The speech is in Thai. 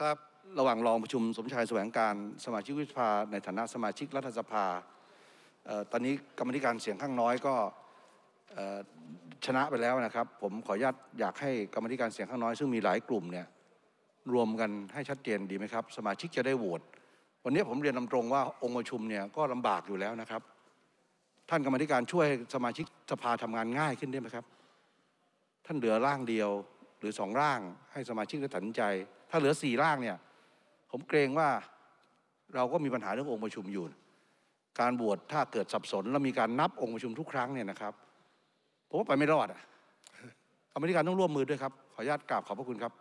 ครับระหว่างรองประชุมสมชายแสวงการ สมาชิกวิสภาในฐานะสมาชิกรัฐสภาตอนนี้กรรมธิการเสียงข้างน้อยก็ชนะไปแล้วนะครับ ผมขออนุญาตอยากให้กรรมธิการเสียงข้างน้อยซึ่งมีหลายกลุ่มเนี่ยรวมกันให้ชัดเจนดีไหมครับสมาชิกจะได้โหวตวันนี้ผมเรียนตาตรงว่า องค์ประชุมเนี่ยก็ลำบากอยู่แล้วนะครับ ท่านกรรมธิการช่วยสมาชิกสภาทำงานง่ายขึ้นได้ไหมครับท่านเหลือร่างเดียวหรือสองร่างให้สมาชิกได้ตัดสินใจ ถ้าเหลือสี่ร่างเนี่ย ผมเกรงว่าเราก็มีปัญหาเรื่ององค์ประชุมอยู่ การบวชถ้าเกิดสับสนแล้วมีการนับองค์ประชุมทุกครั้งเนี่ยนะครับ ผมว่าไปไม่รอดอเมริการต้องร่วมมือด้วยครับ ขออนุญาตกราบขอบพระคุณครับ